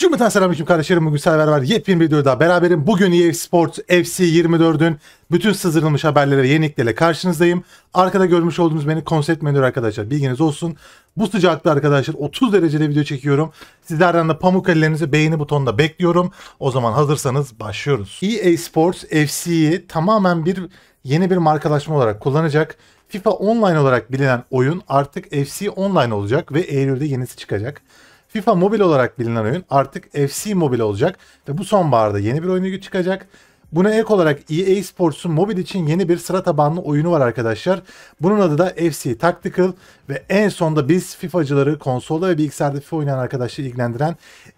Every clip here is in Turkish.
Cümleten selamünaleyküm kardeşlerim. Bugün Server var. Yepyeni bir video daha beraberim. Bugün EA Sports FC 24'ün bütün sızdırılmış haberlere ve yeniliklerle karşınızdayım. Arkada görmüş olduğunuz beni konsept menü arkadaşlar. Bilginiz olsun. Bu sıcakta arkadaşlar 30 derecede video çekiyorum. Sizlerden de pamuk ellerinizi beğeni butonuna bekliyorum. O zaman hazırsanız başlıyoruz. EA Sports FC'yi tamamen bir yeni bir markalaşma olarak kullanacak. FIFA Online olarak bilinen oyun artık FC Online olacak ve Eylül'de yenisi çıkacak. FIFA Mobile olarak bilinen oyun artık FC Mobile olacak ve bu sonbaharda yeni bir oyunu çıkacak. Buna ek olarak EA Sports'un mobil için yeni bir sıra tabanlı oyunu var arkadaşlar. Bunun adı da FC Tactical ve en sonda biz FIFA'cıları konsolda ve bilgisayarda FIFA oynayan arkadaşları ilgilendiren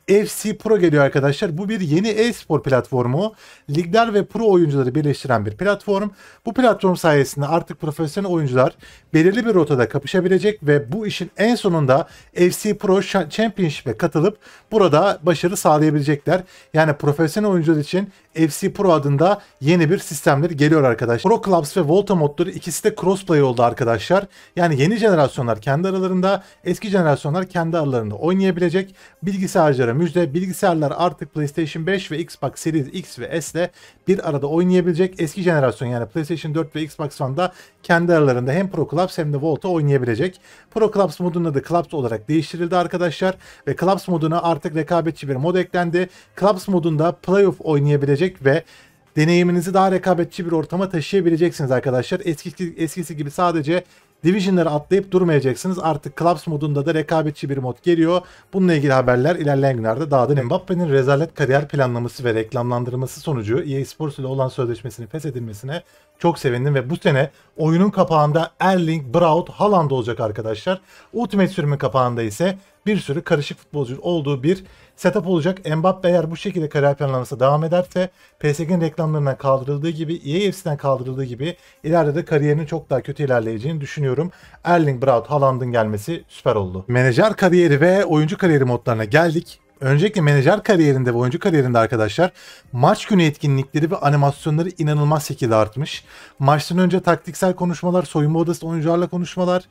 FC Pro geliyor arkadaşlar. Bu bir yeni e-spor platformu. Ligler ve pro oyuncuları birleştiren bir platform. Bu platform sayesinde artık profesyonel oyuncular belirli bir rotada kapışabilecek ve bu işin en sonunda FC Pro Championship'e katılıp burada başarı sağlayabilecekler. Yani profesyonel oyuncular için FC Pro adında yeni bir sistemleri geliyor arkadaşlar. Pro Clubs ve Volta modları ikisi de crossplay oldu arkadaşlar. Yani yeni jenerasyonlar kendi aralarında, eski jenerasyonlar kendi aralarında oynayabilecek. Bilgisayarcıların sizlere müjde. Bilgisayarlar artık PlayStation 5 ve Xbox Series X ve S ile bir arada oynayabilecek. Eski jenerasyon yani PlayStation 4 ve Xbox One'da kendi aralarında hem Pro Clubs hem de Volta oynayabilecek. Pro Clubs modunun adı Clubs olarak değiştirildi arkadaşlar ve Clubs moduna artık rekabetçi bir mod eklendi. Clubs modunda playoff oynayabilecek ve deneyiminizi daha rekabetçi bir ortama taşıyabileceksiniz arkadaşlar. Eskisi, eskisi gibi sadece Division'ları atlayıp durmayacaksınız. Artık Clubs modunda da rekabetçi bir mod geliyor. Bununla ilgili haberler ilerleyen günlerde daha da Mbappe'nin rezalet kariyer planlaması ve reklamlandırması sonucu EA Sports ile olan sözleşmesini feshedilmesine çok sevindim ve bu sene oyunun kapağında Erling Braut Haaland olacak arkadaşlar. Ultimate sürümün kapağında ise bir sürü karışık futbolcu olduğu bir setup olacak. Mbappe eğer bu şekilde kariyer planlaması devam ederse PSG'nin reklamlarından kaldırıldığı gibi EAFC'den kaldırıldığı gibi ileride de kariyerinin çok daha kötü ilerleyeceğini düşünüyorum. Erling Braut Haaland'ın gelmesi süper oldu. Menajer kariyeri ve oyuncu kariyeri modlarına geldik. Öncelikle menajer kariyerinde ve oyuncu kariyerinde arkadaşlar maç günü etkinlikleri ve animasyonları inanılmaz şekilde artmış. Maçtan önce taktiksel konuşmalar, soyunma odası oyuncularla konuşmalar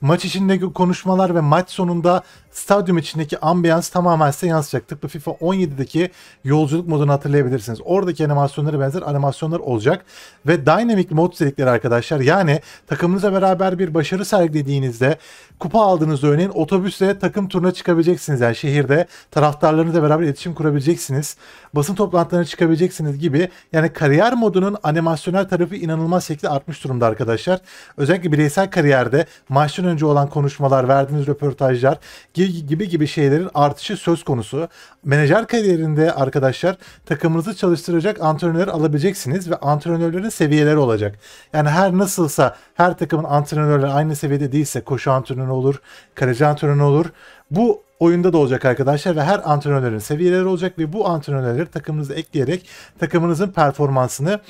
maç içindeki konuşmalar ve maç sonunda stadyum içindeki ambiyans tamamen size yansıyacaktır. Tıpkı FIFA 17'deki yolculuk modunu hatırlayabilirsiniz. Oradaki animasyonlara benzer animasyonlar olacak. Ve Dynamic mod dedikleri arkadaşlar yani takımınıza beraber bir başarı sergilediğinizde kupa aldığınızda örneğin otobüsle takım turuna çıkabileceksiniz. Yani şehirde taraftarlarınızla beraber iletişim kurabileceksiniz. Basın toplantılarına çıkabileceksiniz gibi yani kariyer modunun animasyonel tarafı inanılmaz şekilde artmış durumda arkadaşlar. Özellikle bireysel kariyerde maçtan önce olan konuşmalar, verdiğiniz röportajlar gibi gibi şeylerin artışı söz konusu. Menajer kariyerinde arkadaşlar takımınızı çalıştıracak antrenörler alabileceksiniz ve antrenörlerin seviyeleri olacak. Yani her nasılsa her takımın antrenörleri aynı seviyede değilse koşu antrenörü olur, kaleci antrenörü olur. Bu oyunda da olacak arkadaşlar ve her antrenörlerin seviyeleri olacak ve bu antrenörleri takımınıza ekleyerek takımınızın performansını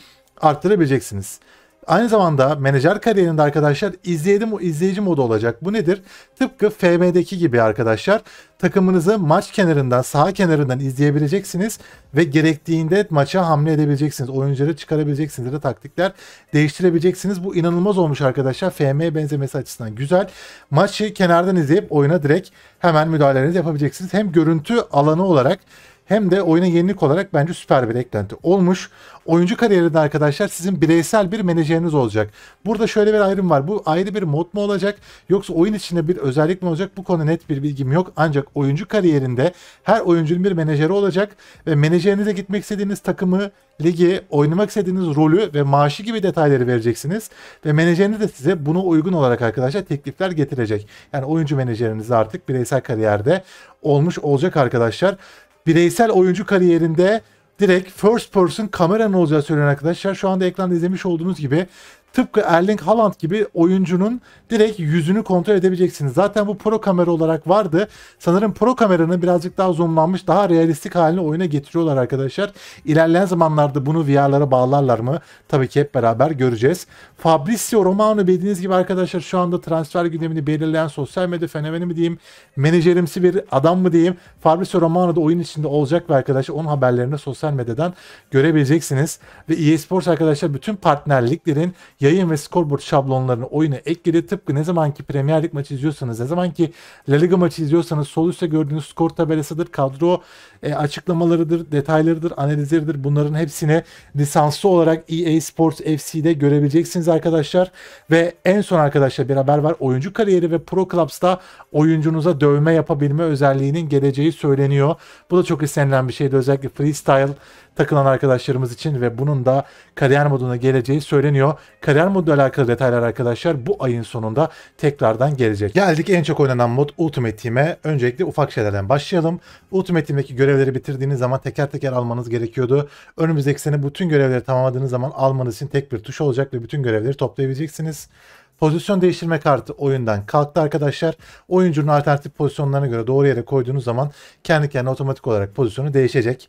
arttırabileceksiniz. Aynı zamanda menajer kariyerinde arkadaşlar izleyelim o izleyici modu olacak. Bu nedir? Tıpkı FM'deki gibi arkadaşlar takımınızı maç kenarından sağ kenarından izleyebileceksiniz ve gerektiğinde maça hamle edebileceksiniz. Oyuncuları çıkarabileceksiniz de taktikler değiştirebileceksiniz. Bu inanılmaz olmuş arkadaşlar. FM benzemesi açısından güzel. Maçı kenardan izleyip oyuna direkt hemen müdahalelerinizi yapabileceksiniz. Hem görüntü alanı olarak hem de oyuna yenilik olarak bence süper bir eklenti olmuş. Oyuncu kariyerinde arkadaşlar sizin bireysel bir menajeriniz olacak. Burada şöyle bir ayrım var. Bu ayrı bir mod mu olacak yoksa oyun içinde bir özellik mi olacak? Bu konu net bir bilgim yok. Ancak oyuncu kariyerinde her oyuncunun bir menajeri olacak ve menajerinize gitmek istediğiniz takımı, ligi, oynamak istediğiniz rolü ve maaşı gibi detayları vereceksiniz. Ve menajeriniz de size buna uygun olarak arkadaşlar teklifler getirecek. Yani oyuncu menajeriniz artık bireysel kariyerde olmuş olacak arkadaşlar bireysel oyuncu kariyerinde direkt first person kameranın olacağı söylenen arkadaşlar. Şu anda ekranda izlemiş olduğunuz gibi tıpkı Erling Haaland gibi oyuncunun direkt yüzünü kontrol edebileceksiniz. Zaten bu pro kamera olarak vardı. Sanırım pro kameranın birazcık daha zoomlanmış, daha realistik halini oyuna getiriyorlar arkadaşlar. İlerleyen zamanlarda bunu VR'lara bağlarlar mı? Tabii ki hep beraber göreceğiz. Fabrizio Romano bildiğiniz gibi arkadaşlar şu anda transfer gündemini belirleyen sosyal medya fenomeni mi diyeyim, menajerimsi bir adam mı diyeyim. Fabrizio Romano da oyun içinde olacak ve arkadaşlar onun haberlerini sosyal medyadan görebileceksiniz. Ve eSports arkadaşlar bütün partnerliklerin yayın ve scoreboard şablonlarını oyuna ekledi. Tıpkı ne zamanki Premier Lig maçı izliyorsanız, ne zamanki La Liga maçı izliyorsanız sol üstte gördüğünüz skor tabelasıdır, kadro e, açıklamalarıdır, detaylarıdır, analizleridir. Bunların hepsini lisanslı olarak EA Sports FC'de görebileceksiniz arkadaşlar. Ve en son arkadaşlar bir haber var. Oyuncu kariyeri ve Pro Clubs'ta oyuncunuza dövme yapabilme özelliğinin geleceği söyleniyor. Bu da çok istenilen bir şeydi. Özellikle freestyle takılan arkadaşlarımız için ve bunun da kariyer moduna geleceği söyleniyor. Kariyer modu alakalı detaylar arkadaşlar bu ayın sonunda tekrardan gelecek. Geldik en çok oynanan mod Ultimate Team'e. Öncelikle ufak şeylerden başlayalım. Ultimate Team'deki görevleri bitirdiğiniz zaman teker teker almanız gerekiyordu. Önümüzdeki sene bütün görevleri tamamladığınız zaman almanız için tek bir tuş olacak ve bütün görevleri toplayabileceksiniz. Pozisyon değiştirme kartı oyundan kalktı arkadaşlar. Oyuncunun alternatif pozisyonlarına göre doğru yere koyduğunuz zaman kendi kendine otomatik olarak pozisyonu değişecek.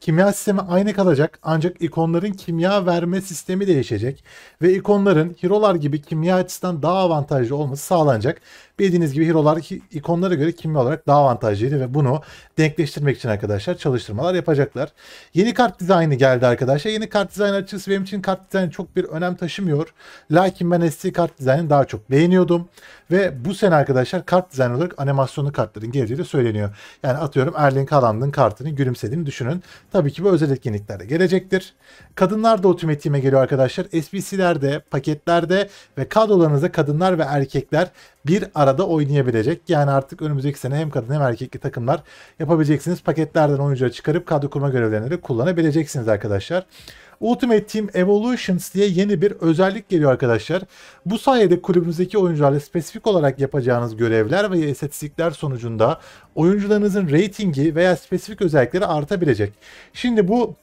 Kimya sistemi aynı kalacak ancak ikonların kimya verme sistemi değişecek ve ikonların hero'lar gibi kimya açısından daha avantajlı olması sağlanacak. Bildiğiniz gibi hero'lar ikonlara göre kimya olarak daha avantajlıydı ve bunu denkleştirmek için arkadaşlar çalıştırmalar yapacaklar. Yeni kart dizaynı geldi arkadaşlar. Yeni kart dizaynı açısı benim için kart dizaynı çok bir önem taşımıyor. Lakin ben SC kart dizaynını daha çok beğeniyordum. Ve bu sene arkadaşlar kart dizaynı olarak animasyonlu kartların geleceği de söyleniyor. Yani atıyorum Erling Haaland'ın kartını gülümsediğini düşünün. Tabii ki bu özel etkinliklerde gelecektir. Kadınlar da otometriğime geliyor arkadaşlar. SBC'lerde, paketlerde ve kadrolarınızda kadınlar ve erkekler bir arada oynayabilecek. Yani artık önümüzdeki sene hem kadın hem erkekli takımlar yapabileceksiniz. Paketlerden oyuncuları çıkarıp kadro kurma görevlerini de kullanabileceksiniz arkadaşlar. Ultimate Team Evolutions diye yeni bir özellik geliyor arkadaşlar. Bu sayede kulübünüzdeki oyuncularla spesifik olarak yapacağınız görevler ve istatistikler sonucunda oyuncularınızın ratingi veya spesifik özellikleri artabilecek. Şimdi bu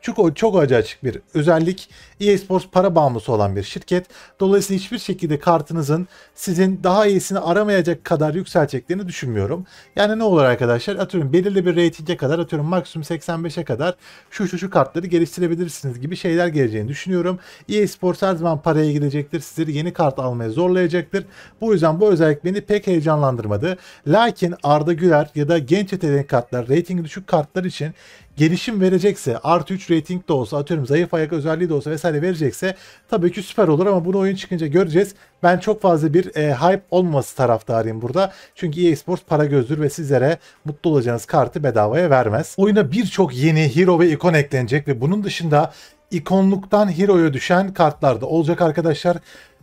çünkü o çok acı açık bir özellik. eSports para bağımlısı olan bir şirket. Dolayısıyla hiçbir şekilde kartınızın sizin daha iyisini aramayacak kadar yükselteceklerini düşünmüyorum. Yani ne olur arkadaşlar atıyorum belirli bir reytinge kadar atıyorum maksimum 85'e kadar şu şu şu kartları geliştirebilirsiniz gibi şeyler geleceğini düşünüyorum. eSports her zaman paraya gidecektir. Sizleri yeni kart almaya zorlayacaktır. Bu yüzden bu özellik beni pek heyecanlandırmadı. Lakin Arda Güler ya da genç yetenek kartlar, reytingi düşük kartlar için gelişim verecekse artı 3 rating de olsa atıyorum zayıf ayak özelliği de olsa vesaire verecekse tabii ki süper olur ama bunu oyun çıkınca göreceğiz. Ben çok fazla bir e, hype olmaması taraftarıyım burada. Çünkü EA Sports para gözdür ve sizlere mutlu olacağınız kartı bedavaya vermez. Oyuna birçok yeni hero ve ikon eklenecek ve bunun dışında ikonluktan hero'ya düşen kartlar da olacak arkadaşlar.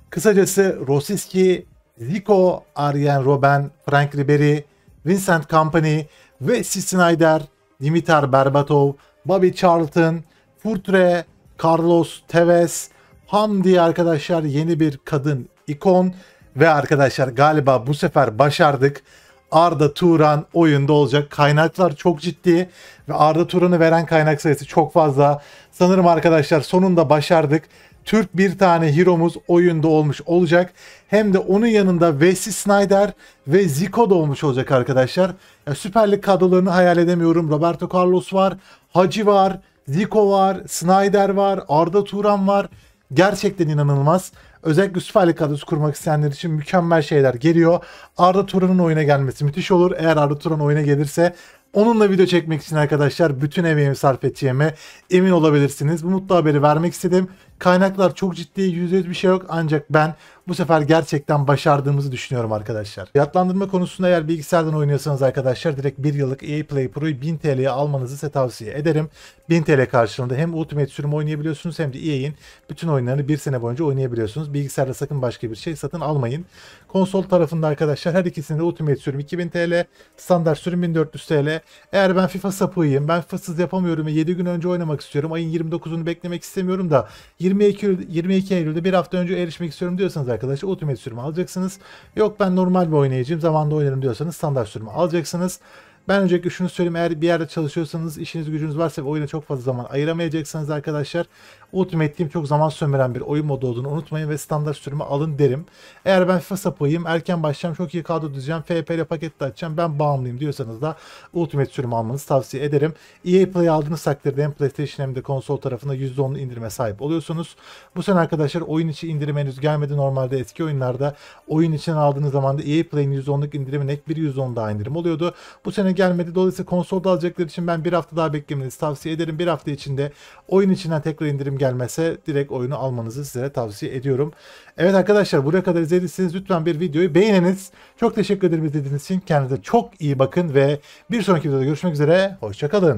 Kısacası Rosiski, Zico, Arjen Robben, Frank Ribery, Vincent Company ve Snyder Dimitar Berbatov, Bobby Charlton, Furtre, Carlos Tevez, Hamdi arkadaşlar yeni bir kadın ikon ve arkadaşlar galiba bu sefer başardık. Arda Turan oyunda olacak. Kaynaklar çok ciddi ve Arda Turan'ı veren kaynak sayısı çok fazla. Sanırım arkadaşlar sonunda başardık. Türk bir tane hero'muz oyunda olmuş olacak. Hem de onun yanında Wesley Snyder ve Zico da olmuş olacak arkadaşlar. Ya Süper Lig kadrolarını hayal edemiyorum. Roberto Carlos var, Hacı var, Zico var, Snyder var, Arda Turan var. Gerçekten inanılmaz. Özellikle Süper Lig kadrosu kurmak isteyenler için mükemmel şeyler geliyor. Arda Turan'ın oyuna gelmesi müthiş olur. Eğer Arda Turan oyuna gelirse Onunla video çekmek için arkadaşlar bütün emeğimi sarf ettiğime emin olabilirsiniz. Bu mutlu haberi vermek istedim. Kaynaklar çok ciddi, %100 bir şey yok ancak ben bu sefer gerçekten başardığımızı düşünüyorum arkadaşlar. Fiyatlandırma konusunda eğer bilgisayardan oynuyorsanız arkadaşlar direkt 1 yıllık EA Play Pro'yu 1000 TL'ye almanızı size tavsiye ederim. 1000 TL karşılığında hem Ultimate sürümü oynayabiliyorsunuz hem de EA'in bütün oyunlarını 1 sene boyunca oynayabiliyorsunuz. Bilgisayarda sakın başka bir şey satın almayın. Konsol tarafında arkadaşlar her ikisinde Ultimate sürüm 2000 TL, standart sürüm 1400 TL, eğer ben FIFA sapığıyım, ben FIFA'sız yapamıyorum ve 7 gün önce oynamak istiyorum. Ayın 29'unu beklemek istemiyorum da 22 22 Eylül'de bir hafta önce erişmek istiyorum diyorsanız arkadaşlar Ultimate sürümü alacaksınız. Yok ben normal bir oynayıcıyım, zamanda oynarım diyorsanız standart sürümü alacaksınız. Ben öncelikle şunu söyleyeyim eğer bir yerde çalışıyorsanız işiniz gücünüz varsa ve oyuna çok fazla zaman ayıramayacaksınız arkadaşlar. Ultimate Team çok zaman sömüren bir oyun modu olduğunu unutmayın ve standart sürümü alın derim. Eğer ben FIFA sapıyım, erken başlayacağım, çok iyi kadro düzeceğim, FPL ile açacağım, ben bağımlıyım diyorsanız da Ultimate sürümü almanızı tavsiye ederim. EA Play aldığınız takdirde hem PlayStation hem de konsol tarafında %10 indirime sahip oluyorsunuz. Bu sene arkadaşlar oyun içi indirim henüz gelmedi. Normalde eski oyunlarda oyun için aldığınız zaman da EA Play'in %10'luk indirimi ek bir %10 daha indirim oluyordu. Bu sene gelmedi. Dolayısıyla konsolda alacaklar için ben bir hafta daha beklemenizi tavsiye ederim. Bir hafta içinde oyun içinden tekrar indirim gel gelmese direkt oyunu almanızı size tavsiye ediyorum. Evet arkadaşlar buraya kadar izlediyseniz lütfen bir videoyu beğeniniz. Çok teşekkür ederim izlediğiniz için. Kendinize çok iyi bakın ve bir sonraki videoda görüşmek üzere. Hoşçakalın.